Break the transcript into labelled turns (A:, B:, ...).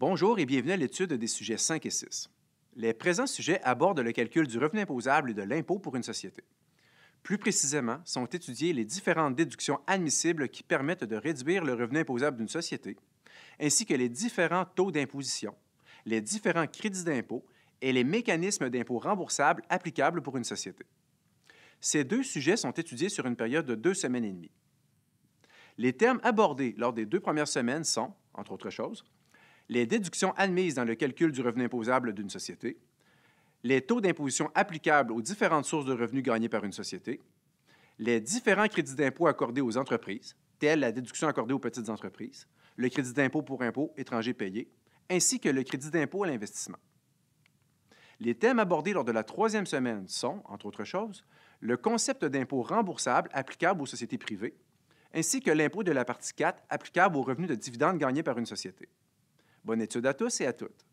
A: Bonjour et bienvenue à l'étude des sujets 5 et 6. Les présents sujets abordent le calcul du revenu imposable et de l'impôt pour une société. Plus précisément, sont étudiées les différentes déductions admissibles qui permettent de réduire le revenu imposable d'une société, ainsi que les différents taux d'imposition, les différents crédits d'impôt et les mécanismes d'impôt remboursables applicables pour une société. Ces deux sujets sont étudiés sur une période de deux semaines et demie. Les termes abordés lors des deux premières semaines sont, entre autres choses, les déductions admises dans le calcul du revenu imposable d'une société, les taux d'imposition applicables aux différentes sources de revenus gagnés par une société, les différents crédits d'impôt accordés aux entreprises, tels la déduction accordée aux petites entreprises, le crédit d'impôt pour impôts étrangers payés, ainsi que le crédit d'impôt à l'investissement. Les thèmes abordés lors de la troisième semaine sont, entre autres choses, le concept d'impôt remboursable applicable aux sociétés privées, ainsi que l'impôt de la partie 4 applicable aux revenus de dividendes gagnés par une société. Bonne étude à tous et à toutes.